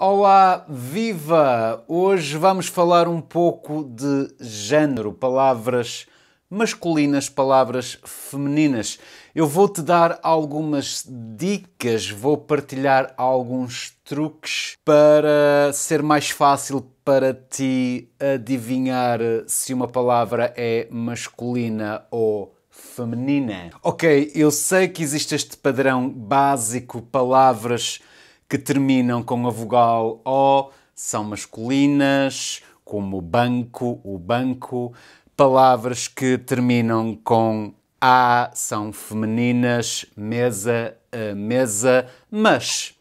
Olá, viva! Hoje vamos falar um pouco de género, palavras masculinas, palavras femininas. Eu vou te dar algumas dicas, vou partilhar alguns truques para ser mais fácil para ti adivinhar se uma palavra é masculina ou feminina. Ok, eu sei que existe este padrão básico, palavras que terminam com a vogal O são masculinas, como banco, o banco. Palavras que terminam com A são femininas, mesa, a eh, mesa. Mas,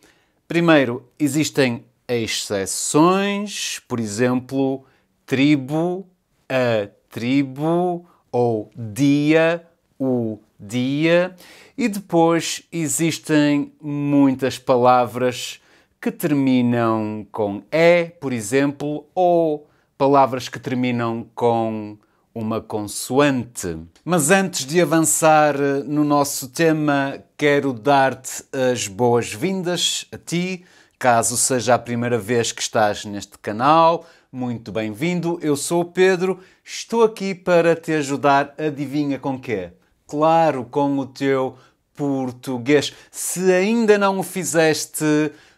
primeiro, existem exceções, por exemplo, tribo, a tribo, ou dia, o dia. E depois existem muitas palavras que terminam com E, por exemplo, ou palavras que terminam com uma consoante. Mas antes de avançar eh, no nosso tema, quero dar-te as boas-vindas a ti, caso seja a primeira vez que estás neste canal. Muito bem-vindo, eu sou o Pedro, estou aqui para te ajudar, adivinha com quê? claro com o teu português. Se ainda não o fizeste,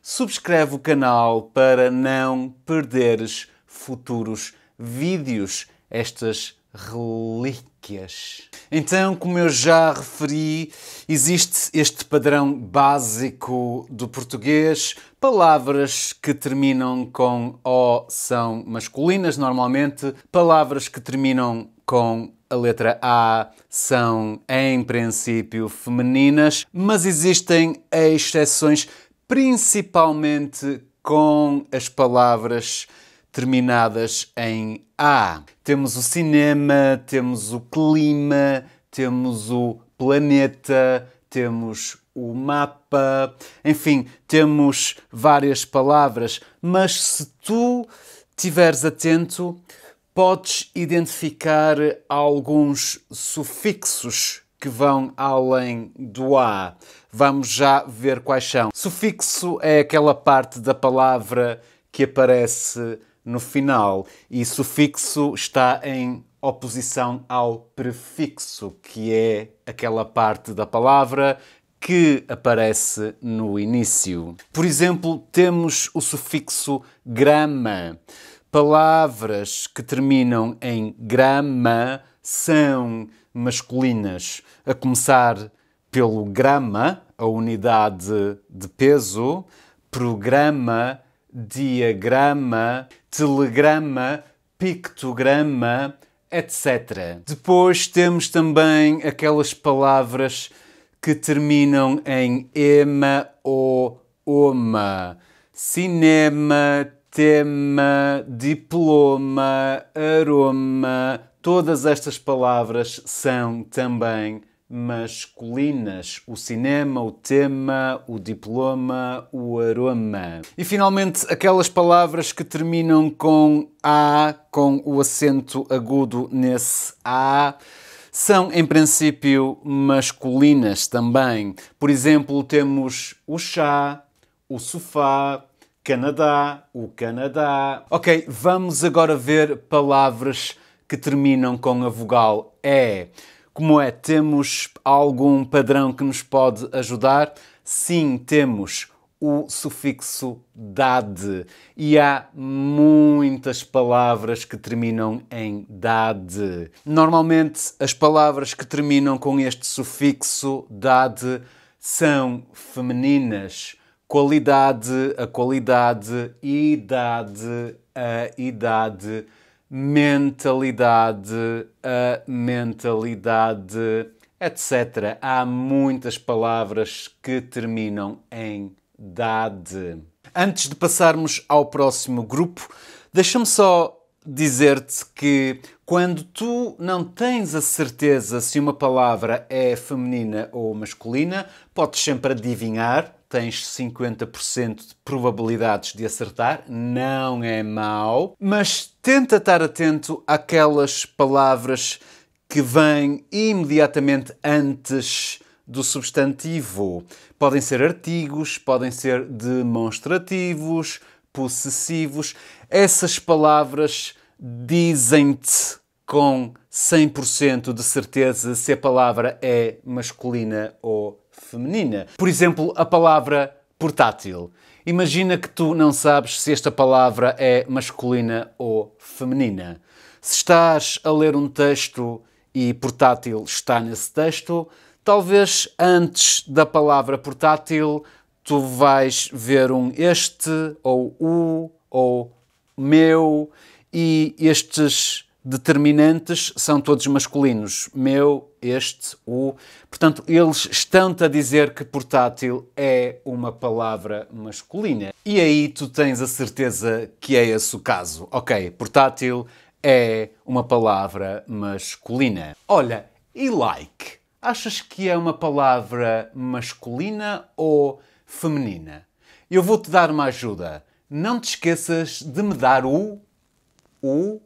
subscreve o canal para não perderes futuros vídeos, estas relíquias. Então, como eu já referi, existe este padrão básico do português. Palavras que terminam com O são masculinas normalmente, palavras que terminam com a letra A são, em princípio, femininas, mas existem exceções, principalmente com as palavras terminadas em A. Temos o cinema, temos o clima, temos o planeta, temos o mapa, enfim, temos várias palavras, mas se tu estiveres atento, podes identificar alguns sufixos que vão além do A. Vamos já ver quais são. Sufixo é aquela parte da palavra que aparece no final e sufixo está em oposição ao prefixo, que é aquela parte da palavra que aparece no início. Por exemplo, temos o sufixo grama palavras que terminam em grama são masculinas, a começar pelo grama, a unidade de peso, programa, diagrama, telegrama, pictograma, etc. Depois temos também aquelas palavras que terminam em ema ou oma. Cinema, tema, diploma, aroma, todas estas palavras são também masculinas. O cinema, o tema, o diploma, o aroma. E finalmente, aquelas palavras que terminam com A, com o acento agudo nesse A. São, em princípio, masculinas também. Por exemplo, temos o chá, o sofá, Canadá, o Canadá. Ok, vamos agora ver palavras que terminam com a vogal E. Como é? Temos algum padrão que nos pode ajudar? Sim, temos o sufixo DAD. E há muitas palavras que terminam em DAD. Normalmente, as palavras que terminam com este sufixo DAD são femininas qualidade, a qualidade, idade, a idade, mentalidade, a mentalidade, etc. Há muitas palavras que terminam em dade. Antes de passarmos ao próximo grupo, deixa-me só dizer-te que quando tu não tens a certeza se uma palavra é feminina ou masculina, podes sempre adivinhar tens 50% de probabilidades de acertar, não é mau, mas tenta estar atento àquelas palavras que vêm imediatamente antes do substantivo. Podem ser artigos, podem ser demonstrativos, possessivos. Essas palavras dizem-te com 100% de certeza se a palavra é masculina ou feminina. Por exemplo, a palavra portátil. Imagina que tu não sabes se esta palavra é masculina ou feminina. Se estás a ler um texto e portátil está nesse texto, talvez antes da palavra portátil tu vais ver um este ou o ou meu e estes determinantes são todos masculinos. Meu, este, o. Portanto, eles estão-te a dizer que portátil é uma palavra masculina. E aí tu tens a certeza que é esse o caso. Ok, portátil é uma palavra masculina. Olha, e like? Achas que é uma palavra masculina ou feminina? Eu vou-te dar uma ajuda. Não te esqueças de me dar o. o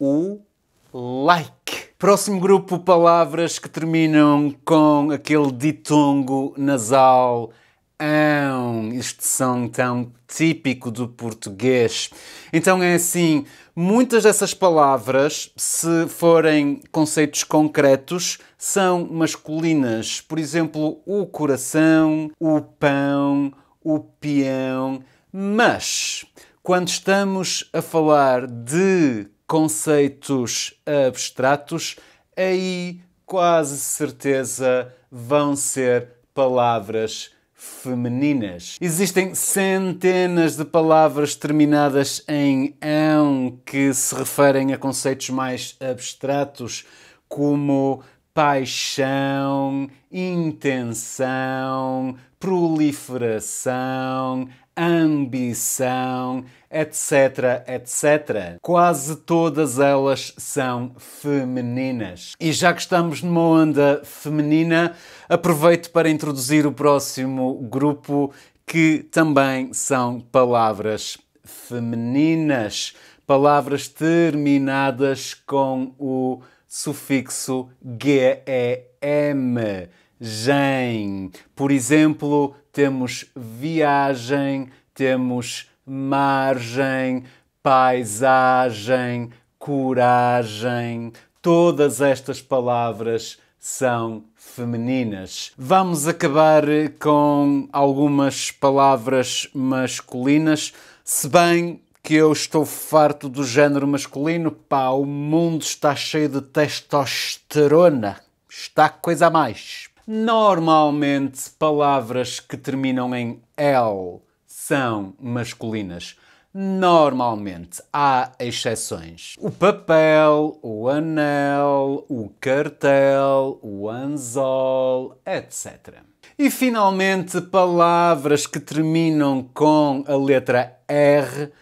o like. Próximo grupo, palavras que terminam com aquele ditongo nasal ão, este som tão típico do português. Então é assim, muitas dessas palavras, se forem conceitos concretos, são masculinas. Por exemplo, o coração, o pão, o peão. Mas, quando estamos a falar de conceitos abstratos, aí quase certeza vão ser palavras femininas. Existem centenas de palavras terminadas em ão que se referem a conceitos mais abstratos, como paixão, intenção, proliferação, ambição, etc, etc. Quase todas elas são femininas. E já que estamos numa onda feminina, aproveito para introduzir o próximo grupo que também são palavras femininas, palavras terminadas com o sufixo GEM Gem, Por exemplo, temos viagem, temos margem, paisagem, coragem. Todas estas palavras são femininas. Vamos acabar com algumas palavras masculinas, se bem que eu estou farto do género masculino, pá, o mundo está cheio de testosterona. Está coisa a mais. Normalmente, palavras que terminam em L são masculinas. Normalmente há exceções. O papel, o anel, o cartel, o anzol, etc. E finalmente, palavras que terminam com a letra R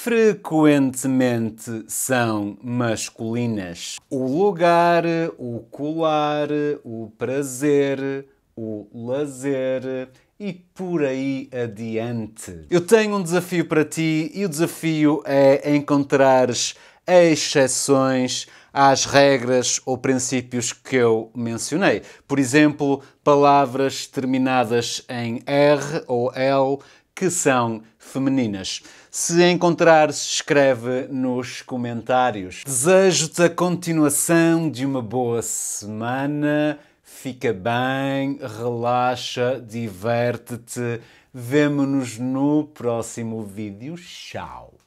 frequentemente são masculinas. O lugar, o colar, o prazer, o lazer e por aí adiante. Eu tenho um desafio para ti e o desafio é encontrares exceções às regras ou princípios que eu mencionei. Por exemplo, palavras terminadas em R ou L que são femininas. Se encontrar, se escreve nos comentários. Desejo-te a continuação de uma boa semana. Fica bem, relaxa, diverte-te. Vemo-nos no próximo vídeo. Tchau!